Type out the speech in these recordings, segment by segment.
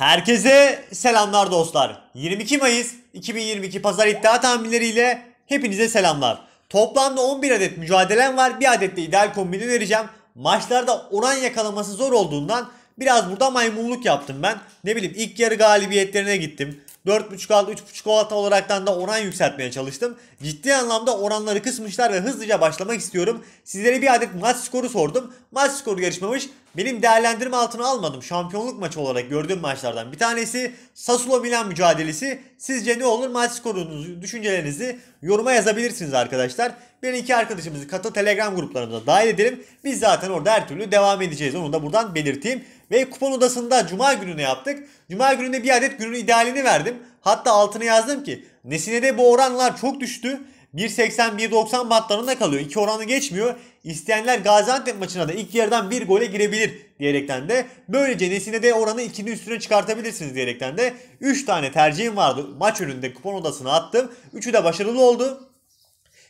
Herkese selamlar dostlar. 22 Mayıs 2022 pazar iddia tahminleriyle hepinize selamlar. Toplamda 11 adet mücadelem var. Bir adet de ideal kombini vereceğim. Maçlarda oran yakalaması zor olduğundan biraz burada maymunluk yaptım ben. Ne bileyim ilk yarı galibiyetlerine gittim. 4.5 aldı 3.5 alta olaraktan da oran yükseltmeye çalıştım. Ciddi anlamda oranları kısmışlar ve hızlıca başlamak istiyorum. Sizlere bir adet maç skoru sordum. Maç skoru yarışmamış. Benim değerlendirme altına almadım. Şampiyonluk maçı olarak gördüğüm maçlardan bir tanesi Sassuolo Milan mücadelesi. Sizce ne olur maç skorunuzu, düşüncelerinizi yoruma yazabilirsiniz arkadaşlar. bir iki arkadaşımızı katı Telegram gruplarımıza dahil edelim. Biz zaten orada her türlü devam edeceğiz. Onu da buradan belirteyim. Ve kupon odasında cuma gününe yaptık. Cuma gününde bir adet günün idealini verdim. Hatta altına yazdım ki Nesine'de bu oranlar çok düştü. 1.80-1.90 bantlarında kalıyor. İki oranı geçmiyor. İsteyenler Gaziantep maçına da ilk yerden bir gole girebilir diyerekten de böylece Nesine'de oranı ikinin üstüne çıkartabilirsiniz diyerekten de 3 tane tercihim vardı. Maç önünde kupon odasına attım. Üçü de başarılı oldu.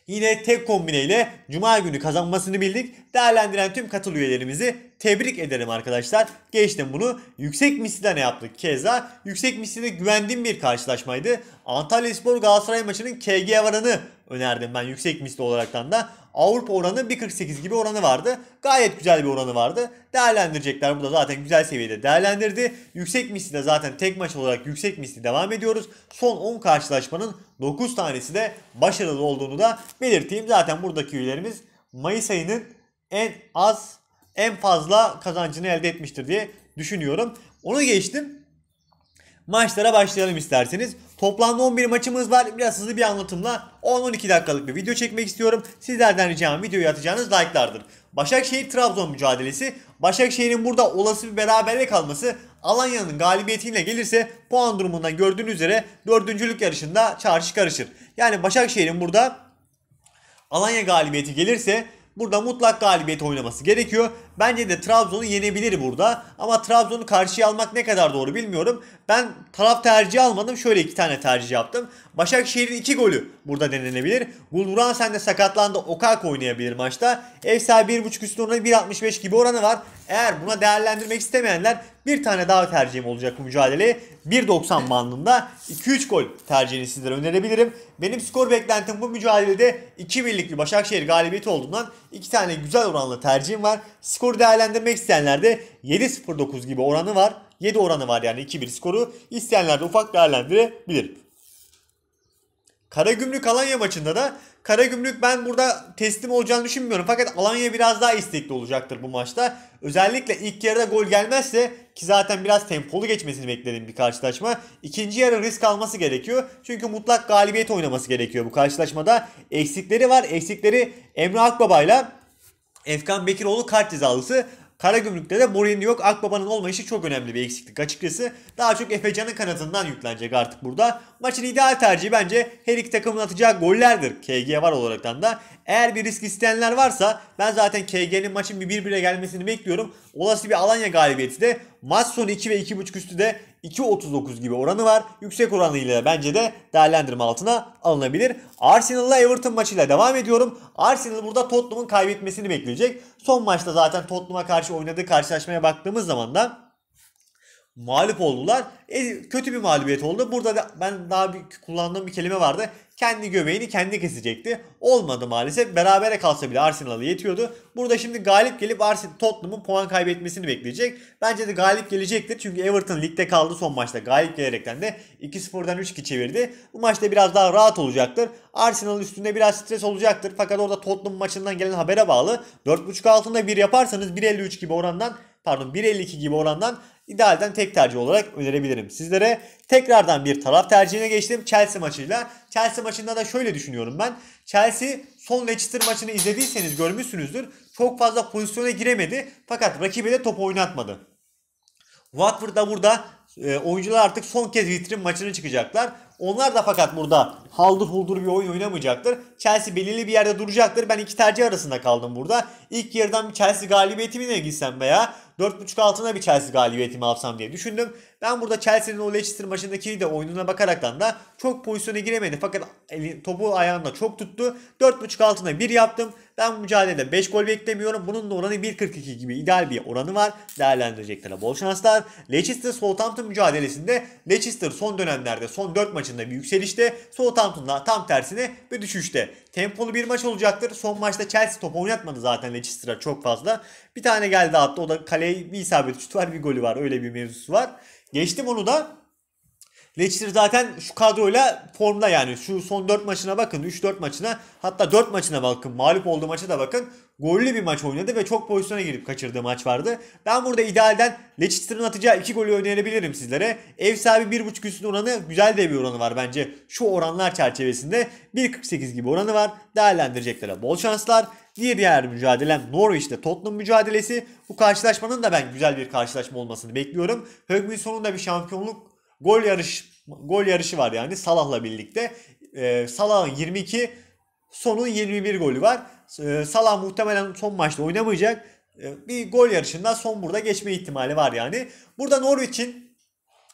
Yine tek kombineyle Cuma günü kazanmasını bildik. Değerlendiren tüm katıl üyelerimizi tebrik ederim arkadaşlar. Geçtim bunu. Yüksek ne yaptık keza. Yüksek misline güvendiğim bir karşılaşmaydı. Antalya Spor Galatasaray maçının KG varanı önerdim ben yüksek misli olaraktan da. Avrupa oranı 1.48 gibi oranı vardı. Gayet güzel bir oranı vardı. Değerlendirecekler. Bu da zaten güzel seviyede değerlendirdi. Yüksek misli de zaten tek maç olarak yüksek misli devam ediyoruz. Son 10 karşılaşmanın 9 tanesi de başarılı olduğunu da belirteyim. Zaten buradaki üyelerimiz Mayıs ayının en az en fazla kazancını elde etmiştir diye düşünüyorum. Onu geçtim maçlara başlayalım isterseniz. Toplamda 11 maçımız var. Biraz hızlı bir anlatımla 10-12 dakikalık bir video çekmek istiyorum. Sizlerden ricam videoyu atacağınız like'lardır. Başakşehir-Trabzon mücadelesi. Başakşehir'in burada olası bir beraberlik kalması Alanya'nın galibiyetiyle gelirse puan durumundan gördüğünüz üzere dördüncülük yarışında çarşı karışır. Yani Başakşehir'in burada Alanya galibiyeti gelirse burada mutlak galibiyet oynaması gerekiyor. Bence de Trabzon'u yenebilir burada. Ama Trabzon'u karşıya almak ne kadar doğru bilmiyorum. Ben taraf tercihi almadım. Şöyle iki tane tercih yaptım. Başakşehir'in iki golü burada denenebilir. Gulduran sen de sakatlandı. Okak oynayabilir maçta. Ev sahibi 1.5 üstü oranı 1.65 gibi oranı var. Eğer buna değerlendirmek istemeyenler bir tane daha tercihim olacak bu mücadeleye. 1.90 bandında 2-3 gol tercihini sizlere önerebilirim. Benim skor beklentim bu mücadelede 2 birlikli Başakşehir galibiyeti olduğundan 2 tane güzel oranlı tercihim var. Skor skoru değerlendirmek isteyenler de 7-0-9 gibi oranı var. 7 oranı var yani 2-1 skoru. İsteyenler de ufak değerlendirebilir. Karagümrük Alanya maçında da Karagümrük ben burada teslim olacağını düşünmüyorum. Fakat Alanya biraz daha istekli olacaktır bu maçta. Özellikle ilk yarıda gol gelmezse ki zaten biraz tempolu geçmesini bekledim bir karşılaşma. İkinci yarı risk alması gerekiyor. Çünkü mutlak galibiyet oynaması gerekiyor bu karşılaşmada. Eksikleri var. Eksikleri Emre Akbaba'yla Efkan Bekiroğlu kart cezalısı. Karagümrük'te de Mourinho yok. Akbaba'nın olmayışı çok önemli bir eksiklik açıkçası. Daha çok Efecan'ın kanadından yüklenecek artık burada. Maçın ideal tercihi bence her iki takımın atacağı gollerdir. KG var olaraktan da. Eğer bir risk isteyenler varsa ben zaten KG'nin maçın bir 1 gelmesini bekliyorum. Olası bir Alanya galibiyeti de maç sonu 2 ve 2.5 üstü de 2.39 gibi oranı var. Yüksek oranıyla bence de değerlendirme altına alınabilir. Arsenal'la Everton maçıyla devam ediyorum. Arsenal burada Tottenham'ın kaybetmesini bekleyecek. Son maçta zaten Tottenham'a karşı oynadığı karşılaşmaya baktığımız zaman da mağlup oldular. E, kötü bir mağlubiyet oldu. Burada da ben daha bir kullandığım bir kelime vardı kendi göbeğini kendi kesecekti. Olmadı maalesef. Berabere kalsa bile Arsenal'a yetiyordu. Burada şimdi galip gelip Arsenal Tottenham'ın puan kaybetmesini bekleyecek. Bence de galip gelecektir. Çünkü Everton ligde kaldı son maçta. Galip gelerekten de 2-0'dan 3-2 çevirdi. Bu maçta biraz daha rahat olacaktır. Arsenal üstünde biraz stres olacaktır. Fakat orada Tottenham maçından gelen habere bağlı. 4.5 altında 1 yaparsanız 1.53 gibi orandan pardon 1.52 gibi orandan idealden tek tercih olarak önerebilirim sizlere. Tekrardan bir taraf tercihine geçtim Chelsea maçıyla. Chelsea maçında da şöyle düşünüyorum ben. Chelsea son Leicester maçını izlediyseniz görmüşsünüzdür. Çok fazla pozisyona giremedi fakat rakibe de top oynatmadı. Watford da burada e, oyuncular artık son kez vitrin maçını çıkacaklar. Onlar da fakat burada haldır huldur bir oyun oynamayacaktır. Chelsea belirli bir yerde duracaktır. Ben iki tercih arasında kaldım burada. İlk yarıdan bir Chelsea galibiyeti mi gitsem veya 4.5 altına bir Chelsea galibiyeti mi alsam diye düşündüm. Ben burada Chelsea'nin o Leicester maçındaki de oyununa bakaraktan da çok pozisyona giremedi. Fakat topu ayağında çok tuttu. 4.5 altına 1 yaptım. Ben bu mücadelede 5 gol beklemiyorum. Bunun da oranı 1.42 gibi ideal bir oranı var. Değerlendireceklere bol şanslar. Leicester Southampton mücadelesinde Leicester son dönemlerde son 4 maçında bir yükselişte. Southampton'da tam tersine bir düşüşte. Tempolu bir maç olacaktır. Son maçta Chelsea topu oynatmadı zaten Leicester'a çok fazla. Bir tane geldi attı. O da kaleye bir isabet şutu var bir golü var. Öyle bir mevzusu var. Geçtim onu da Leicester zaten şu kadroyla formda yani. Şu son 4 maçına bakın. 3-4 maçına hatta 4 maçına bakın. Mağlup olduğu maça da bakın. Gollü bir maç oynadı ve çok pozisyona girip kaçırdığı maç vardı. Ben burada idealden Leicester'ın atacağı 2 golü önerebilirim sizlere. Ev sahibi 1.5 üstün oranı güzel de bir oranı var bence. Şu oranlar çerçevesinde 1.48 gibi oranı var. Değerlendireceklere bol şanslar. Diğer diğer mücadelem Norwich'te Tottenham mücadelesi. Bu karşılaşmanın da ben güzel bir karşılaşma olmasını bekliyorum. Högmin sonunda bir şampiyonluk Gol yarış gol yarışı var yani Salah'la birlikte. E, Salah'ın 22, Son'un 21 golü var. E, Salah muhtemelen son maçta oynamayacak. E, bir gol yarışında son burada geçme ihtimali var yani. Burada Norwich'in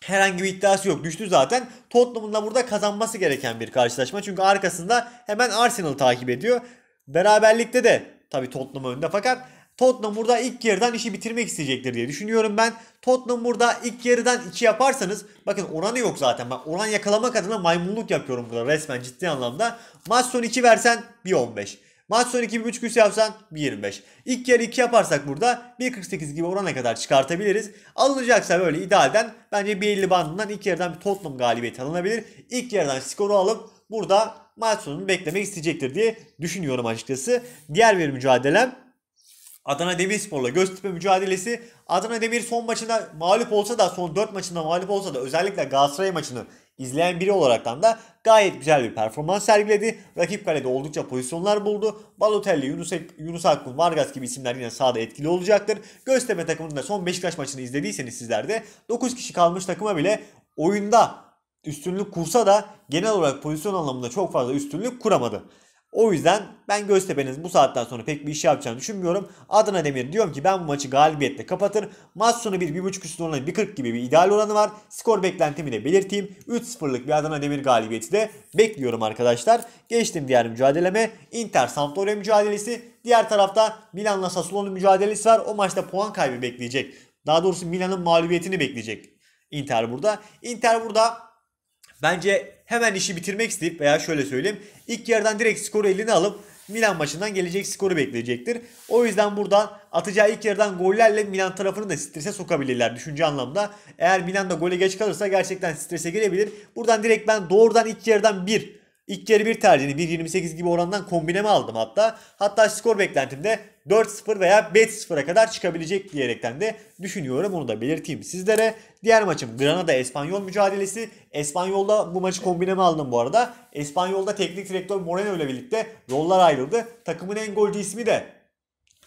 herhangi bir iddiası yok. Düştü zaten. Tottenham'ın da burada kazanması gereken bir karşılaşma. Çünkü arkasında hemen Arsenal takip ediyor. Beraberlikte de tabii Tottenham önde fakat Tottenham burada ilk yarıdan işi bitirmek isteyecektir diye düşünüyorum ben. Tottenham burada ilk yarıdan 2 yaparsanız bakın oranı yok zaten. Ben oran yakalamak adına maymunluk yapıyorum burada resmen ciddi anlamda. Maç sonu 2 versen 1.15. Maç sonu 2.5 üstü yapsan 1.25. İlk yarı 2 yaparsak burada 1.48 gibi orana kadar çıkartabiliriz. Alınacaksa böyle idealden bence 1.50 bandından ilk yarıdan bir Tottenham galibiyeti alınabilir. İlk yarıdan skoru alıp burada maç sonunu beklemek isteyecektir diye düşünüyorum açıkçası. Diğer bir mücadelem Adana Demirspor'la Göztepe mücadelesi Adana Demir son maçında mağlup olsa da son 4 maçında mağlup olsa da özellikle Galatasaray maçını izleyen biri olaraktan da gayet güzel bir performans sergiledi. Rakip kalede oldukça pozisyonlar buldu. Balotelli, Yunus, Yunus Akgün, Vargas gibi isimler yine sahada etkili olacaktır. Göztepe takımında son Beşiktaş maçını izlediyseniz sizler de 9 kişi kalmış takıma bile oyunda üstünlük kursa da genel olarak pozisyon anlamında çok fazla üstünlük kuramadı. O yüzden ben Göztepe'niz bu saatten sonra pek bir iş yapacağını düşünmüyorum. Adana Demir diyorum ki ben bu maçı galibiyetle kapatır. Maç sonu 1-1.5 üstü oranı 1.40 gibi bir ideal oranı var. Skor beklentimi de belirteyim. 3-0'lık bir Adana Demir galibiyeti de bekliyorum arkadaşlar. Geçtim diğer mücadeleme. Inter Sampdoria mücadelesi. Diğer tarafta Milan'la Sassuolo mücadelesi var. O maçta puan kaybı bekleyecek. Daha doğrusu Milan'ın mağlubiyetini bekleyecek Inter burada. Inter burada bence hemen işi bitirmek isteyip veya şöyle söyleyeyim ilk yarıdan direkt skoru eline alıp Milan maçından gelecek skoru bekleyecektir. O yüzden burada atacağı ilk yarıdan gollerle Milan tarafını da strese sokabilirler düşünce anlamda. Eğer Milan da gole geç kalırsa gerçekten strese girebilir. Buradan direkt ben doğrudan ilk yarıdan bir İlk yarı bir tercihini 1.28 gibi orandan kombineme aldım hatta. Hatta skor beklentimde 4-0 veya 5-0'a kadar çıkabilecek diyerekten de düşünüyorum. Onu da belirteyim sizlere. Diğer maçım Granada Espanyol mücadelesi. Espanyol'da bu maçı kombineme aldım bu arada. Espanyol'da teknik direktör Moreno ile birlikte yollar ayrıldı. Takımın en golcü ismi de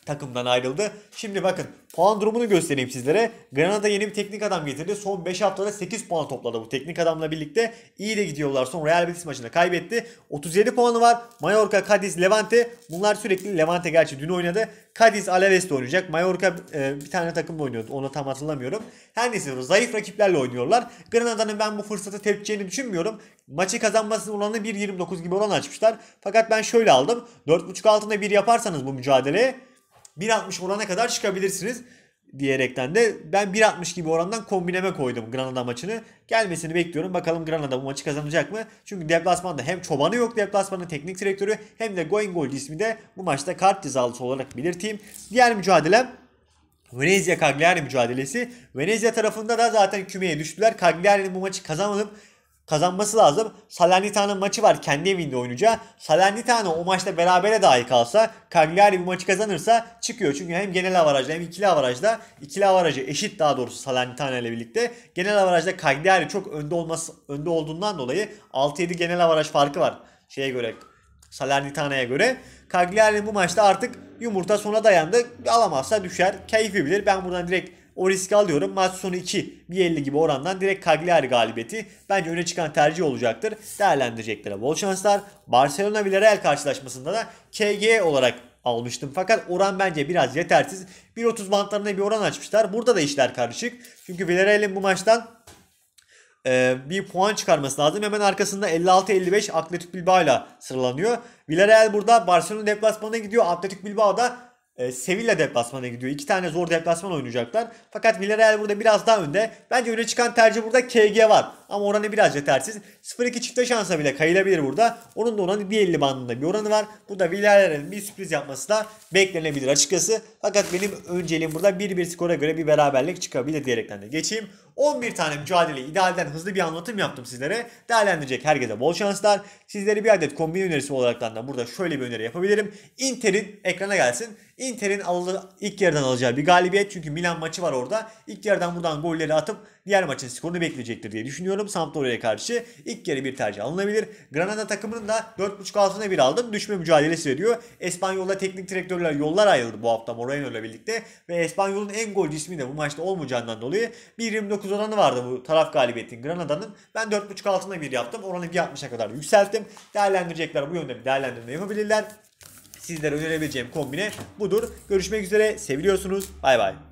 takımdan ayrıldı. Şimdi bakın puan durumunu göstereyim sizlere. Granada yeni bir teknik adam getirdi. Son 5 haftada 8 puan topladı bu teknik adamla birlikte. İyi de gidiyorlar. Son Real Betis maçında kaybetti. 37 puanı var. Mallorca, Cadiz, Levante. Bunlar sürekli Levante gerçi dün oynadı. Cadiz, Alaves'te oynayacak. Mallorca e, bir tane takımla oynuyordu. Onu tam hatırlamıyorum. Her neyse zayıf rakiplerle oynuyorlar. Granada'nın ben bu fırsatı tepeceğini düşünmüyorum. Maçı kazanmasının oranı 1.29 gibi oran açmışlar. Fakat ben şöyle aldım. 4.5 altında 1 yaparsanız bu mücadeleye 1.60 orana kadar çıkabilirsiniz diyerekten de ben 1.60 gibi orandan kombineme koydum Granada maçını. Gelmesini bekliyorum. Bakalım Granada bu maçı kazanacak mı? Çünkü deplasmanda hem çobanı yok deplasmanın teknik direktörü hem de Going goal ismi de bu maçta kart cezalısı olarak belirteyim. Diğer mücadelem Venezia Cagliari mücadelesi. Venezia tarafında da zaten kümeye düştüler. Cagliari'nin bu maçı kazanmadım kazanması lazım. Salernitana maçı var kendi evinde oynayacağı. Salernitana o maçta berabere dahi kalsa Cagliari bu maçı kazanırsa çıkıyor. Çünkü hem genel avarajda hem ikili avarajda ikili avarajı eşit daha doğrusu Salernitana ile birlikte. Genel avarajda Cagliari çok önde olması önde olduğundan dolayı 6-7 genel avaraj farkı var şeye göre Salernitana'ya göre. Cagliari bu maçta artık yumurta sona dayandı. Alamazsa düşer. Keyfi bilir. Ben buradan direkt o riski alıyorum. Maç sonu 2 1.50 gibi orandan direkt Cagliari galibiyeti bence öne çıkan tercih olacaktır. Değerlendireceklere bol şanslar. Barcelona Villarreal karşılaşmasında da KG olarak almıştım. Fakat oran bence biraz yetersiz. 1.30 bantlarına bir oran açmışlar. Burada da işler karışık. Çünkü Villarreal'in bu maçtan e, bir puan çıkarması lazım. Hemen arkasında 56-55 Atletik Bilbao ile sıralanıyor. Villarreal burada Barcelona deplasmanına gidiyor. Atletik Bilbao da e, Sevilla deplasmana gidiyor. İki tane zor deplasman oynayacaklar. Fakat Villarreal burada biraz daha önde. Bence öne çıkan tercih burada KG var. Ama oranı biraz yetersiz. 0-2 çifte şansa bile kayılabilir burada. Onun da oranı 1.50 bandında bir oranı var. Burada Villarreal'in bir sürpriz yapması da beklenebilir açıkçası. Fakat benim önceliğim burada 1-1 skora göre bir beraberlik çıkabilir diyerekten de geçeyim. 11 tane mücadeleyi idealden hızlı bir anlatım yaptım sizlere. Değerlendirecek herkese bol şanslar. Sizlere bir adet kombin önerisi olarak da burada şöyle bir öneri yapabilirim. Inter'in ekrana gelsin. Inter'in ilk yerden alacağı bir galibiyet. Çünkü Milan maçı var orada. İlk yerden buradan golleri atıp diğer maçın skorunu bekleyecektir diye düşünüyorum. Sampdoria'ya karşı ilk kere bir tercih alınabilir. Granada takımının da 4.5 altına bir aldım. Düşme mücadelesi veriyor. Espanyol'da teknik direktörler yollar ayrıldı bu hafta Moreno ile birlikte ve Espanyol'un en golcü ismi de bu maçta olmayacağından dolayı 1.29 oranı vardı bu taraf galibiyetin Granada'nın. Ben 4.5 altına bir yaptım. Oranı 1.60'a kadar yükselttim. Değerlendirecekler bu yönde bir değerlendirme yapabilirler sizlere önerebileceğim kombine budur. Görüşmek üzere. Seviliyorsunuz. Bay bay.